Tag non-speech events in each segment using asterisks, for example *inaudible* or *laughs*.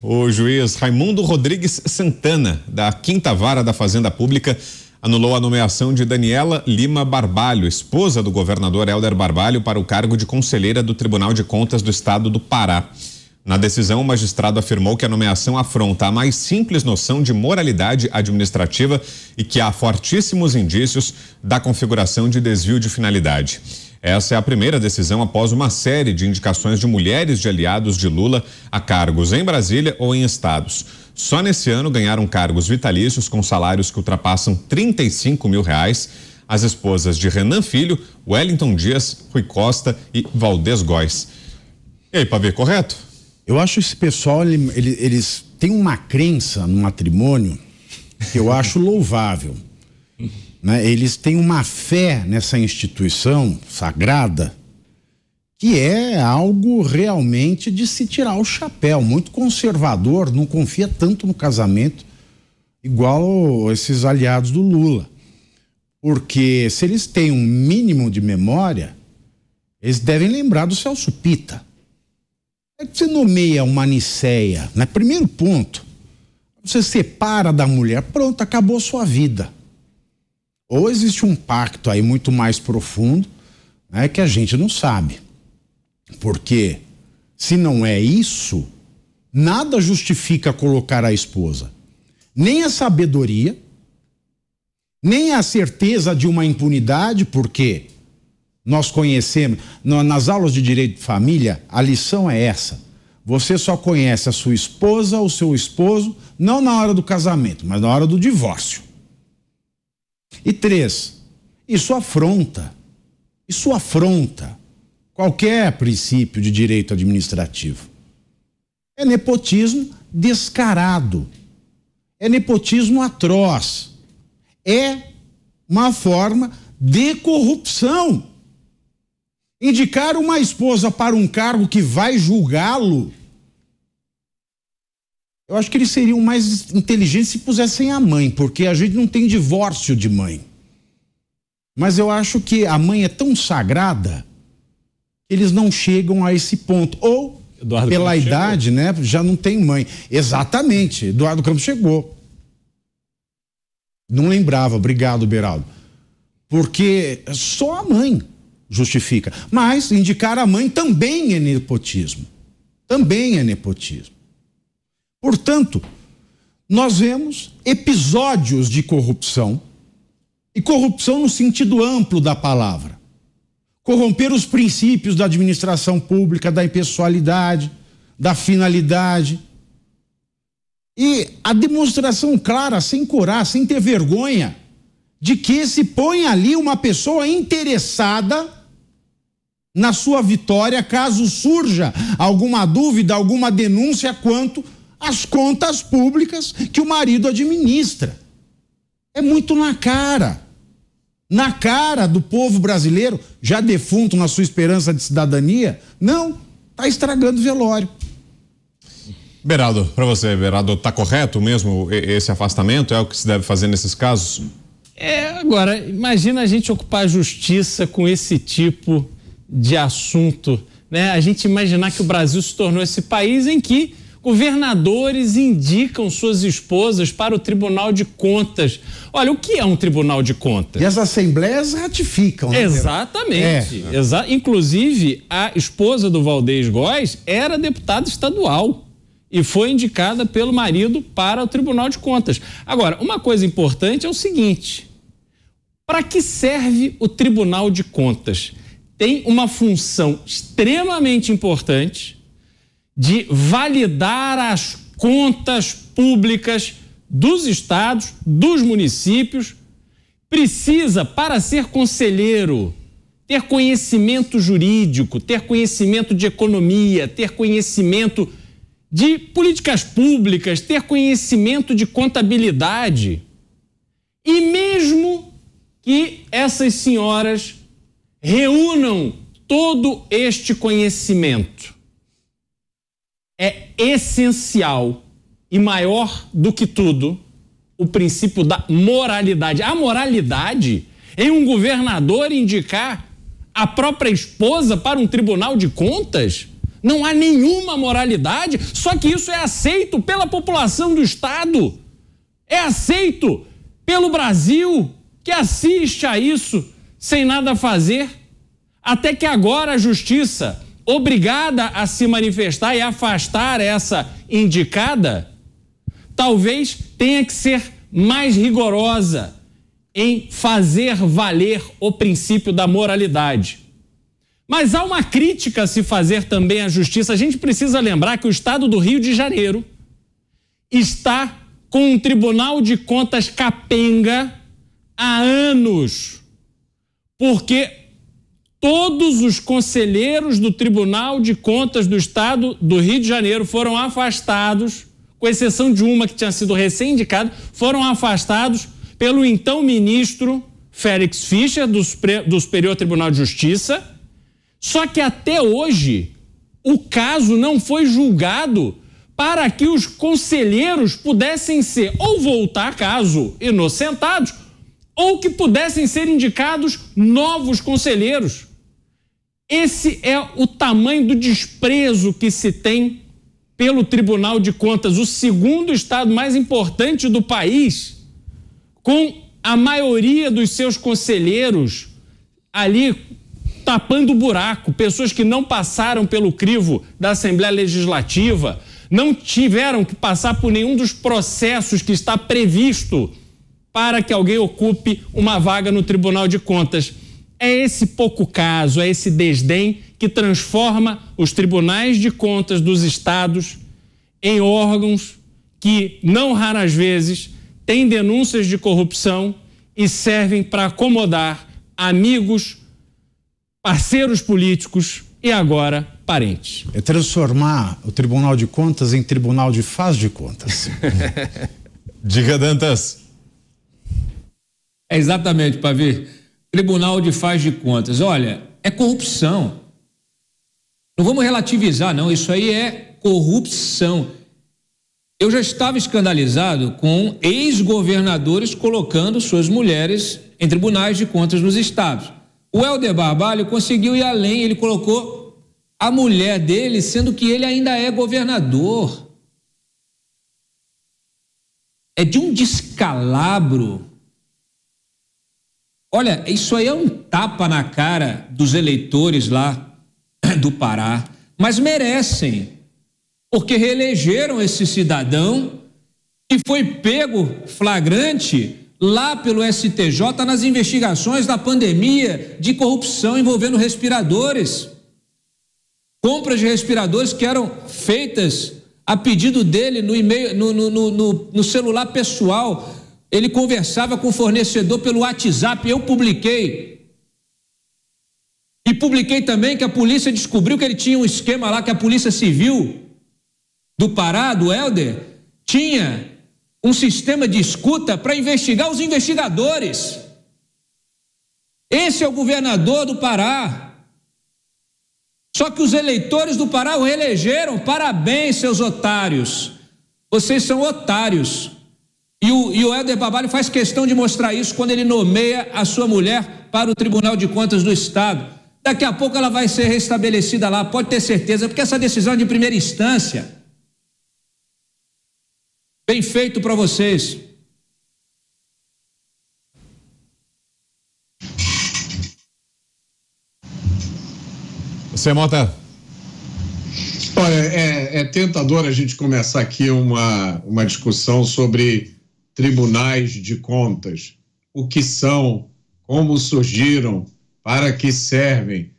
O juiz Raimundo Rodrigues Santana, da Quinta Vara da Fazenda Pública, anulou a nomeação de Daniela Lima Barbalho, esposa do governador Helder Barbalho, para o cargo de conselheira do Tribunal de Contas do Estado do Pará. Na decisão, o magistrado afirmou que a nomeação afronta a mais simples noção de moralidade administrativa e que há fortíssimos indícios da configuração de desvio de finalidade. Essa é a primeira decisão após uma série de indicações de mulheres de aliados de Lula a cargos em Brasília ou em estados. Só nesse ano ganharam cargos vitalícios com salários que ultrapassam 35 mil reais as esposas de Renan Filho, Wellington Dias, Rui Costa e Valdez Góes. E aí, Pavê, correto? Eu acho esse pessoal, ele, eles têm uma crença no matrimônio que eu acho louvável né, eles têm uma fé nessa instituição sagrada que é algo realmente de se tirar o chapéu. Muito conservador, não confia tanto no casamento igual esses aliados do Lula. Porque se eles têm um mínimo de memória, eles devem lembrar do Celso Pita. É que você nomeia uma Niceia, né? Primeiro ponto. Você separa da mulher, pronto, acabou sua vida. Ou existe um pacto aí muito mais profundo, né, que a gente não sabe. Porque se não é isso, nada justifica colocar a esposa. Nem a sabedoria, nem a certeza de uma impunidade, porque nós conhecemos, nas aulas de direito de família, a lição é essa. Você só conhece a sua esposa ou seu esposo, não na hora do casamento, mas na hora do divórcio. E três, isso afronta, isso afronta qualquer princípio de direito administrativo. É nepotismo descarado, é nepotismo atroz, é uma forma de corrupção. Indicar uma esposa para um cargo que vai julgá-lo eu acho que eles seriam mais inteligentes se pusessem a mãe, porque a gente não tem divórcio de mãe. Mas eu acho que a mãe é tão sagrada, eles não chegam a esse ponto. Ou, Eduardo pela Campos idade, chegou. né, já não tem mãe. Exatamente, Eduardo Campos chegou. Não lembrava, obrigado, Beraldo. Porque só a mãe justifica. Mas indicar a mãe também é nepotismo. Também é nepotismo. Portanto, nós vemos episódios de corrupção, e corrupção no sentido amplo da palavra. Corromper os princípios da administração pública, da impessoalidade, da finalidade. E a demonstração clara, sem coragem, sem ter vergonha, de que se põe ali uma pessoa interessada na sua vitória, caso surja alguma dúvida, alguma denúncia quanto as contas públicas que o marido administra. É muito na cara. Na cara do povo brasileiro, já defunto na sua esperança de cidadania, não, está estragando o velório. Beraldo, para você, Beraldo, tá correto mesmo esse afastamento? É o que se deve fazer nesses casos? É, agora, imagina a gente ocupar a justiça com esse tipo de assunto, né? A gente imaginar que o Brasil se tornou esse país em que Governadores indicam suas esposas para o Tribunal de Contas. Olha, o que é um Tribunal de Contas? E as assembleias ratificam, né? Exatamente. É. Exa inclusive, a esposa do Valdez Góes era deputada estadual e foi indicada pelo marido para o Tribunal de Contas. Agora, uma coisa importante é o seguinte: para que serve o Tribunal de Contas? Tem uma função extremamente importante de validar as contas públicas dos estados, dos municípios, precisa, para ser conselheiro, ter conhecimento jurídico, ter conhecimento de economia, ter conhecimento de políticas públicas, ter conhecimento de contabilidade. E mesmo que essas senhoras reúnam todo este conhecimento, é essencial e maior do que tudo o princípio da moralidade. A moralidade em um governador indicar a própria esposa para um tribunal de contas? Não há nenhuma moralidade, só que isso é aceito pela população do Estado. É aceito pelo Brasil, que assiste a isso sem nada fazer. Até que agora a justiça obrigada a se manifestar e afastar essa indicada, talvez tenha que ser mais rigorosa em fazer valer o princípio da moralidade. Mas há uma crítica a se fazer também à justiça. A gente precisa lembrar que o estado do Rio de Janeiro está com um tribunal de contas capenga há anos, porque todos os conselheiros do Tribunal de Contas do Estado do Rio de Janeiro foram afastados, com exceção de uma que tinha sido recém-indicada, foram afastados pelo então ministro Félix Fischer, do, do Superior Tribunal de Justiça. Só que até hoje o caso não foi julgado para que os conselheiros pudessem ser ou voltar caso inocentados ou que pudessem ser indicados novos conselheiros. Esse é o tamanho do desprezo que se tem pelo Tribunal de Contas, o segundo estado mais importante do país, com a maioria dos seus conselheiros ali tapando o buraco, pessoas que não passaram pelo crivo da Assembleia Legislativa, não tiveram que passar por nenhum dos processos que está previsto para que alguém ocupe uma vaga no Tribunal de Contas. É esse pouco caso, é esse desdém que transforma os tribunais de contas dos estados em órgãos que, não raras vezes, têm denúncias de corrupção e servem para acomodar amigos, parceiros políticos e agora parentes. É transformar o Tribunal de Contas em Tribunal de Faz de Contas. *laughs* Diga, Dantas. É exatamente, ver Tribunal de Faz de Contas. Olha, é corrupção. Não vamos relativizar, não. Isso aí é corrupção. Eu já estava escandalizado com ex-governadores colocando suas mulheres em tribunais de contas nos estados. O Helder Barbalho conseguiu ir além, ele colocou a mulher dele, sendo que ele ainda é governador. É de um descalabro Olha, isso aí é um tapa na cara dos eleitores lá *clears throat* do Pará, mas merecem, porque reelegeram esse cidadão que foi pego flagrante lá pelo STJ nas investigações da pandemia de corrupção envolvendo respiradores. Compras de respiradores que eram feitas a pedido dele no, email, no, no, no celular pessoal ele conversava com o fornecedor pelo WhatsApp, eu publiquei. E publiquei também que a polícia descobriu que ele tinha um esquema lá que a Polícia Civil do Pará, do Helder, tinha um sistema de escuta para investigar os investigadores. Esse é o governador do Pará. Só que os eleitores do Pará o reelegeram. Parabéns, seus otários. Vocês são otários. E o, e o faz questão de mostrar isso quando ele nomeia a sua mulher para o Tribunal de Contas do Estado. Daqui a pouco ela vai ser restabelecida lá, pode ter certeza, porque essa decisão é de primeira instância. Bem feito para vocês. Você, Mota? Olha, é, é tentador a gente começar aqui uma, uma discussão sobre tribunais de contas, o que são, como surgiram, para que servem.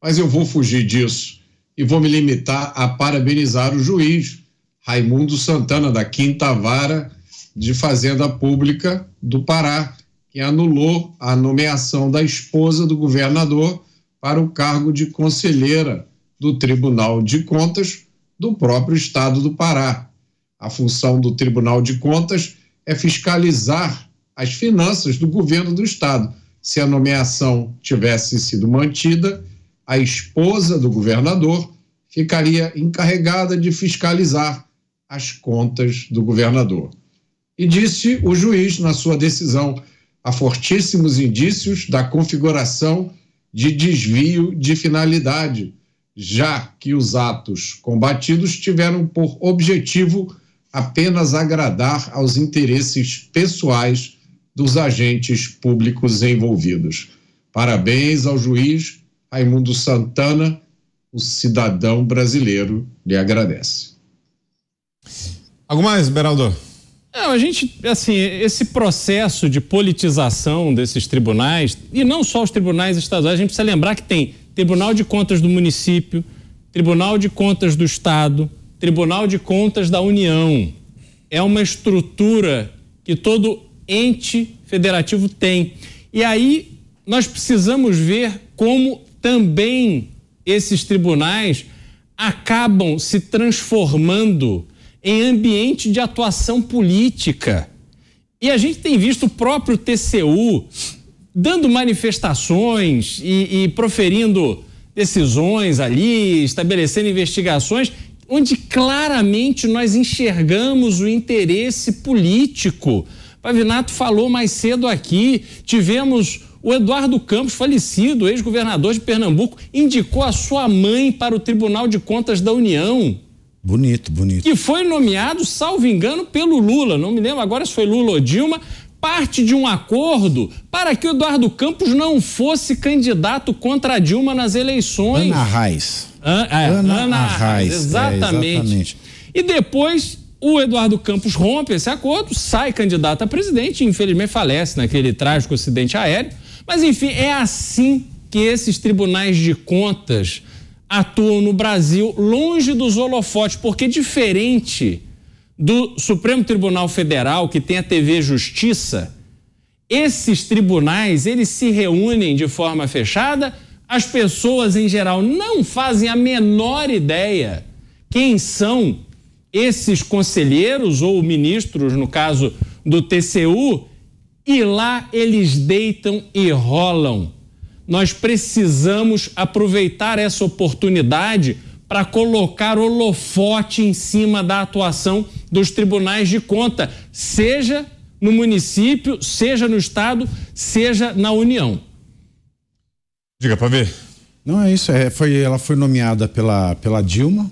Mas eu vou fugir disso e vou me limitar a parabenizar o juiz Raimundo Santana, da Quinta Vara de Fazenda Pública do Pará, que anulou a nomeação da esposa do governador para o cargo de conselheira do Tribunal de Contas do próprio Estado do Pará. A função do Tribunal de Contas é fiscalizar as finanças do governo do Estado. Se a nomeação tivesse sido mantida, a esposa do governador ficaria encarregada de fiscalizar as contas do governador. E disse o juiz, na sua decisão, há fortíssimos indícios da configuração de desvio de finalidade, já que os atos combatidos tiveram por objetivo apenas agradar aos interesses pessoais dos agentes públicos envolvidos. Parabéns ao juiz Raimundo Santana, o cidadão brasileiro lhe agradece. Algo mais, Beraldo? Não, a gente, assim, esse processo de politização desses tribunais, e não só os tribunais estaduais, a gente precisa lembrar que tem Tribunal de Contas do município, Tribunal de Contas do Estado, Tribunal de Contas da União é uma estrutura que todo ente federativo tem. E aí nós precisamos ver como também esses tribunais acabam se transformando em ambiente de atuação política. E a gente tem visto o próprio TCU dando manifestações e, e proferindo decisões ali, estabelecendo investigações onde claramente nós enxergamos o interesse político. Pavinato falou mais cedo aqui, tivemos o Eduardo Campos, falecido, ex-governador de Pernambuco, indicou a sua mãe para o Tribunal de Contas da União. Bonito, bonito. Que foi nomeado, salvo engano, pelo Lula. Não me lembro agora se foi Lula ou Dilma, parte de um acordo para que o Eduardo Campos não fosse candidato contra a Dilma nas eleições. Ana Raiz. An, é, Ana, Ana Raiz. É, exatamente. É, exatamente. E depois o Eduardo Campos rompe esse acordo, sai candidato a presidente infelizmente falece naquele trágico acidente aéreo. Mas enfim, é assim que esses tribunais de contas atuam no Brasil, longe dos holofotes, porque diferente do Supremo Tribunal Federal, que tem a TV Justiça, esses tribunais, eles se reúnem de forma fechada, as pessoas em geral não fazem a menor ideia quem são esses conselheiros ou ministros, no caso do TCU, e lá eles deitam e rolam. Nós precisamos aproveitar essa oportunidade para colocar holofote em cima da atuação dos tribunais de conta, seja no município, seja no estado, seja na União. Diga para ver. Não é isso, é, foi, ela foi nomeada pela, pela Dilma,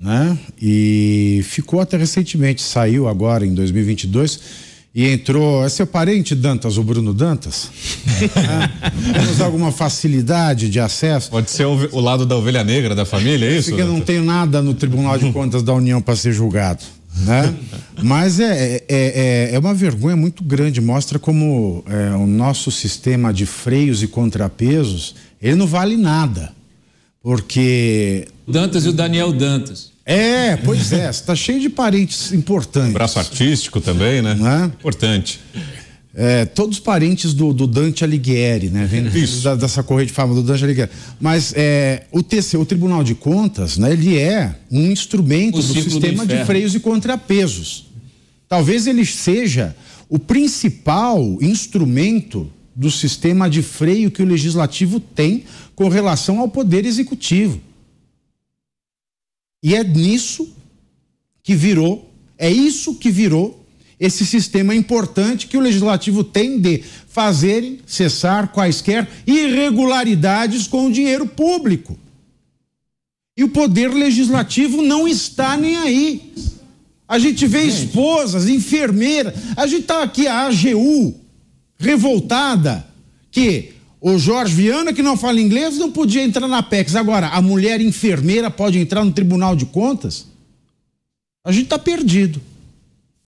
né? E ficou até recentemente, saiu agora em 2022 e entrou. É seu parente Dantas, o Bruno Dantas? É. ah, temos alguma facilidade de acesso? Pode ser o, o, lado da ovelha negra da família, é isso? Porque eu não tenho nada no Tribunal de Contas da União para ser julgado. Né? Mas é, é, é, é, uma vergonha muito grande, mostra como é, o nosso sistema de freios e contrapesos, ele não vale nada, porque... Dantas e o Daniel Dantas. É, pois é, está cheio de parentes importantes. braço artístico também, né? né? Importante. É, todos parentes do, do, Dante Alighieri, né? Vem da, dessa corrente de fama do Dante Alighieri. Mas é, o TC, o Tribunal de Contas, né, ele é um instrumento o do sistema do de freios e contrapesos. Talvez ele seja o principal instrumento do sistema de freio que o legislativo tem com relação ao poder executivo. E é nisso que virou, é isso que virou esse sistema importante que o legislativo tem de fazerem cessar quaisquer irregularidades com o dinheiro público. E o poder legislativo não está nem aí. A gente vê esposas, enfermeiras, a gente está aqui a AGU revoltada que o Jorge Viana, que não fala inglês, não podia entrar na PECs. Agora, a mulher enfermeira pode entrar no Tribunal de Contas? A gente está perdido.